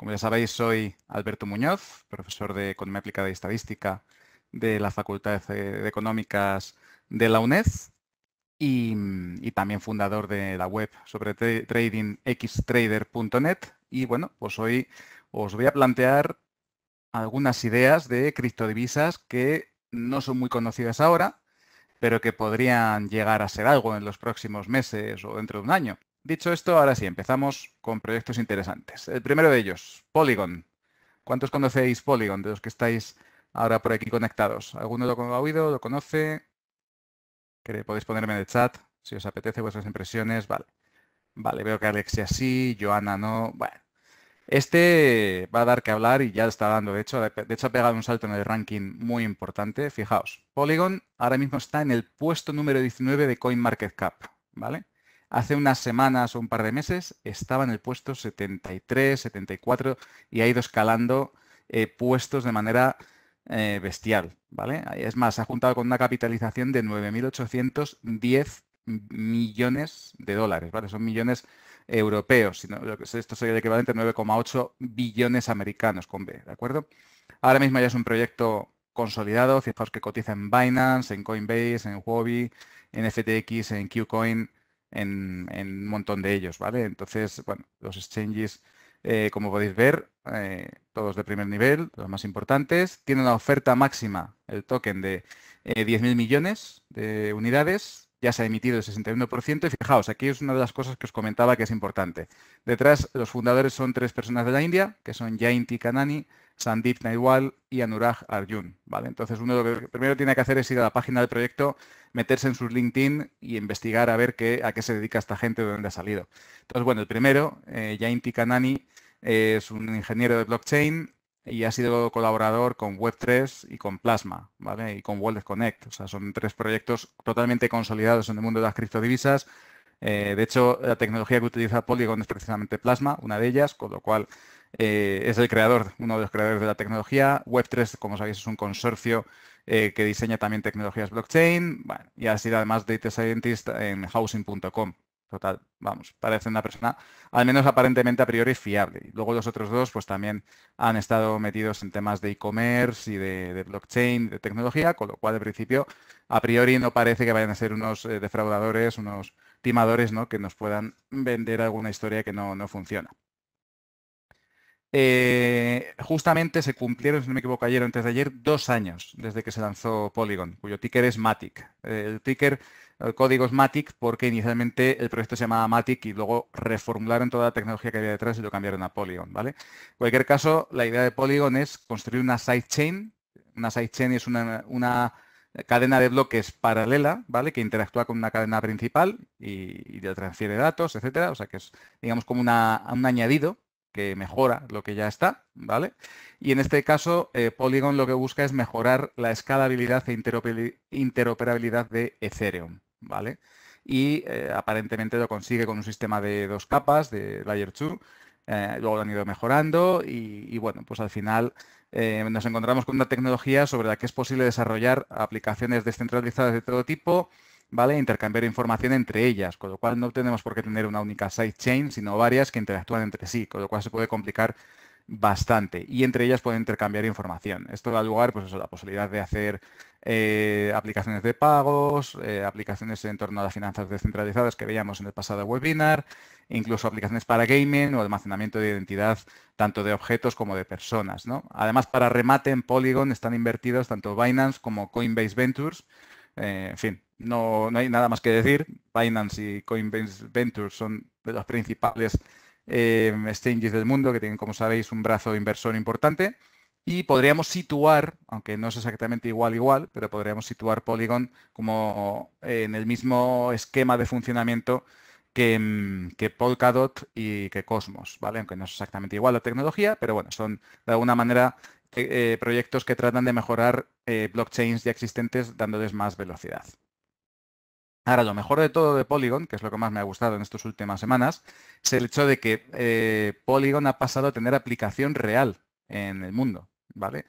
Como ya sabéis, soy Alberto Muñoz, profesor de Economía Aplicada y Estadística de la Facultad de Económicas de la UNED y, también fundador de la web sobre tradingxtrader.net. Y bueno, pues hoy os voy a plantear algunas ideas de criptodivisas que no son muy conocidas ahora, pero que podrían llegar a ser algo en los próximos meses o dentro de un año. Dicho esto, ahora sí, empezamos con proyectos interesantes. El primero de ellos, Polygon. ¿Cuántos conocéis Polygon de los que estáis ahora por aquí conectados? ¿Alguno lo ha oído? ¿Lo conoce? podéis ponerme en el chat si os apetece vuestras impresiones. Vale. Vale, veo que Alexia sí, Joana no. Bueno. Este va a dar que hablar y ya está dando. De hecho, de hecho ha pegado un salto en el ranking muy importante. Fijaos, Polygon ahora mismo está en el puesto número 19 de CoinMarketCap. ¿Vale? hace unas semanas o un par de meses estaba en el puesto 73, 74 y ha ido escalando eh, puestos de manera eh, bestial, ¿vale? Es más, ha juntado con una capitalización de 9.810 millones de dólares, ¿vale? Son millones europeos, sino, esto sería el equivalente a 9,8 billones americanos con B, ¿de acuerdo? Ahora mismo ya es un proyecto consolidado, fijaos que cotiza en Binance, en Coinbase, en Huobi, en FTX, en Qcoin, en, un montón de ellos, ¿vale? Entonces, bueno, los exchanges, eh, como podéis ver, eh, todos de primer nivel, los más importantes, tienen una oferta máxima, el token de eh, 10.000 millones de unidades, ya se ha emitido el 61%. Y fijaos, aquí es una de las cosas que os comentaba que es importante. Detrás, los fundadores son tres personas de la India, que son Jain Kanani, Sandeep Naywal y Anurag Arjun. ¿vale? Entonces, uno lo que primero tiene que hacer es ir a la página del proyecto, meterse en sus LinkedIn y investigar a ver qué, a qué se dedica esta gente, de dónde ha salido. Entonces, bueno, el primero, eh, Jainti Kanani, es un ingeniero de blockchain y ha sido colaborador con Web3 y con Plasma, ¿vale? Y con World Connect. O sea, son tres proyectos totalmente consolidados en el mundo de las criptodivisas. Eh, de hecho, la tecnología que utiliza Polygon es precisamente Plasma, una de ellas, con lo cual eh, es el creador, uno de los creadores de la tecnología. Web3, como sabéis, es un consorcio eh, que diseña también tecnologías blockchain. y ha sido además data scientist en housing.com. Total, vamos, parece una persona, al menos aparentemente a priori, fiable. luego los otros dos, pues también han estado metidos en temas de e-commerce y de, blockchain, de tecnología, con lo cual, de principio, a priori no parece que vayan a ser unos eh, defraudadores, unos timadores, ¿no? Que nos puedan vender alguna historia que no, no funciona. Eh, justamente se cumplieron, si no me equivoco, ayer o antes de ayer, dos años desde que se lanzó Polygon, cuyo ticker es Matic. Eh, el ticker, el código es Matic porque inicialmente el proyecto se llamaba Matic y luego reformularon toda la tecnología que había detrás y lo cambiaron a Polygon, ¿vale? En cualquier caso, la idea de Polygon es construir una sidechain. Una sidechain es una, cadena de bloques paralela, ¿vale? Que interactúa con una cadena principal y, y transfiere datos, etcétera. O sea que es, digamos, como una, un añadido que mejora lo que ya está, ¿vale? Y en este caso, eh, Polygon lo que busca es mejorar la escalabilidad e interoperabilidad de Ethereum, ¿vale? Y eh, aparentemente lo consigue con un sistema de dos capas, de Layer 2, eh, luego lo han ido mejorando y, bueno, pues al final nos encontramos con una tecnología sobre la que es posible desarrollar aplicaciones descentralizadas de todo tipo, intercambiar información entre ellas, con lo cual no tenemos por qué tener una única sidechain, sino varias que interactúan entre sí, con lo cual se puede complicar bastante y entre ellas pueden intercambiar información. Esto da lugar pues, a la posibilidad de hacer eh, aplicaciones de pagos, eh, aplicaciones en torno a las finanzas descentralizadas que veíamos en el pasado webinar, incluso aplicaciones para gaming o almacenamiento de identidad tanto de objetos como de personas. ¿no? Además, para remate en Polygon están invertidos tanto Binance como Coinbase Ventures. Eh, en fin, no, hay nada más que decir. Binance y Coinbase Ventures son de los principales em, exchanges del mundo que tienen, como sabéis, un brazo inversor importante. Y podríamos situar, aunque no es exactamente igual igual, pero podríamos situar Polygon como en el mismo esquema de funcionamiento que, em, Polkadot y que Cosmos, ¿vale? Aunque no es exactamente igual la tecnología, pero bueno, son de alguna manera eh, eh, proyectos que tratan de mejorar eh, blockchains ya existentes dándoles más velocidad. Ahora, lo mejor de todo de Polygon, que es lo que más me ha gustado en estas últimas semanas, es el hecho de que eh, Polygon ha pasado a tener aplicación real en el mundo, ¿vale?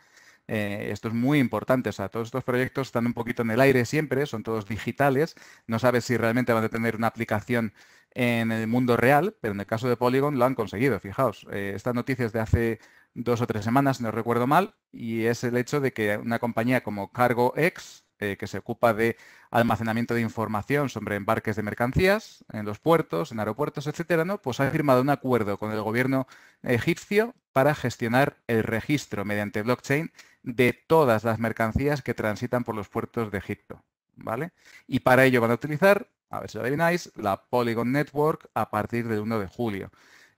Eh, esto es muy importante, o sea, todos estos proyectos están un poquito en el aire siempre, son todos digitales, no sabes si realmente van a tener una aplicación en el mundo real, pero en el caso de Polygon lo han conseguido, fijaos. Eh, esta estas noticias es de hace dos o tres semanas, no recuerdo mal, y es el hecho de que una compañía como CargoX, eh, que se ocupa de almacenamiento de información sobre embarques de mercancías en los puertos, en aeropuertos, etcétera, ¿no? Pues ha firmado un acuerdo con el gobierno egipcio para gestionar el registro mediante blockchain de todas las mercancías que transitan por los puertos de Egipto. ¿Vale? Y para ello van a utilizar, a ver si lo adivináis, la Polygon Network a partir del 1 de julio.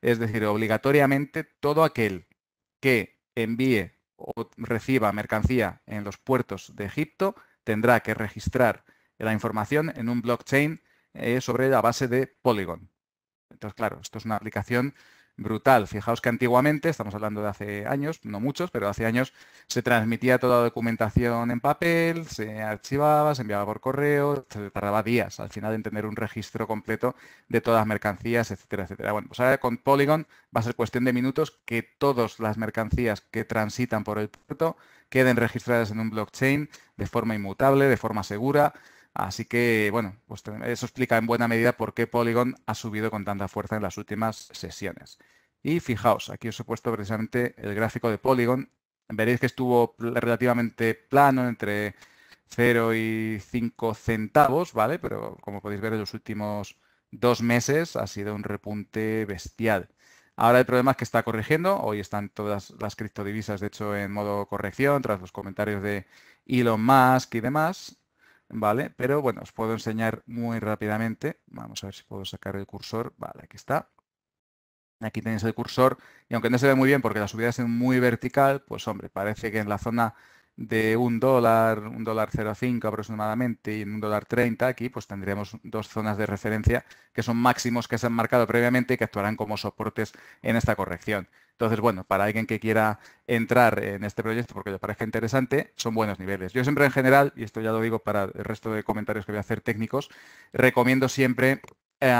Es decir, obligatoriamente todo aquel que envíe o reciba mercancía en los puertos de Egipto tendrá que registrar la información en un blockchain eh, sobre la base de Polygon. Entonces, claro, esto es una aplicación brutal. Fijaos que antiguamente, estamos hablando de hace años, no muchos, pero hace años se transmitía toda la documentación en papel, se archivaba, se enviaba por correo, se tardaba días al final en tener un registro completo de todas las mercancías, etcétera, etcétera. Bueno, pues ahora con Polygon va a ser cuestión de minutos que todas las mercancías que transitan por el puerto queden registradas en un blockchain de forma inmutable, de forma segura, Así que, bueno, pues eso explica en buena medida por qué Polygon ha subido con tanta fuerza en las últimas sesiones. Y fijaos, aquí os he puesto precisamente el gráfico de Polygon. Veréis que estuvo relativamente plano entre 0 y 5 centavos, ¿vale? Pero como podéis ver en los últimos dos meses ha sido un repunte bestial. Ahora el problema es que está corrigiendo. Hoy están todas las criptodivisas, de hecho, en modo corrección, tras los comentarios de Elon Musk y demás. ¿vale? Pero bueno, os puedo enseñar muy rápidamente. Vamos a ver si puedo sacar el cursor. Vale, aquí está. Aquí tenéis el cursor y aunque no se ve muy bien porque la subida es muy vertical, pues hombre, parece que en la zona de un dólar, un dólar 0,5 aproximadamente y en un dólar 30 aquí, pues tendríamos dos zonas de referencia que son máximos que se han marcado previamente y que actuarán como soportes en esta corrección. Entonces, bueno, para alguien que quiera entrar en este proyecto porque le parezca interesante, son buenos niveles. Yo siempre en general, y esto ya lo digo para el resto de comentarios que voy a hacer técnicos, recomiendo siempre eh,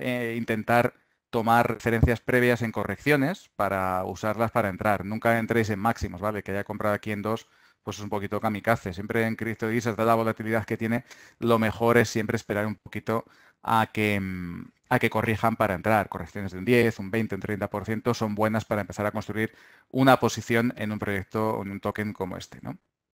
eh, intentar tomar referencias previas en correcciones para usarlas para entrar. Nunca entréis en máximos, ¿vale? Que haya comprado aquí en dos pues es un poquito kamikaze. Siempre en cripto y la volatilidad que tiene, lo mejor es siempre esperar un poquito a que, mm, a que corrijan para entrar. Correcciones de un 10, un 20, un 30% son buenas para empezar a construir una posición en un proyecto o en un token como este. ¿no?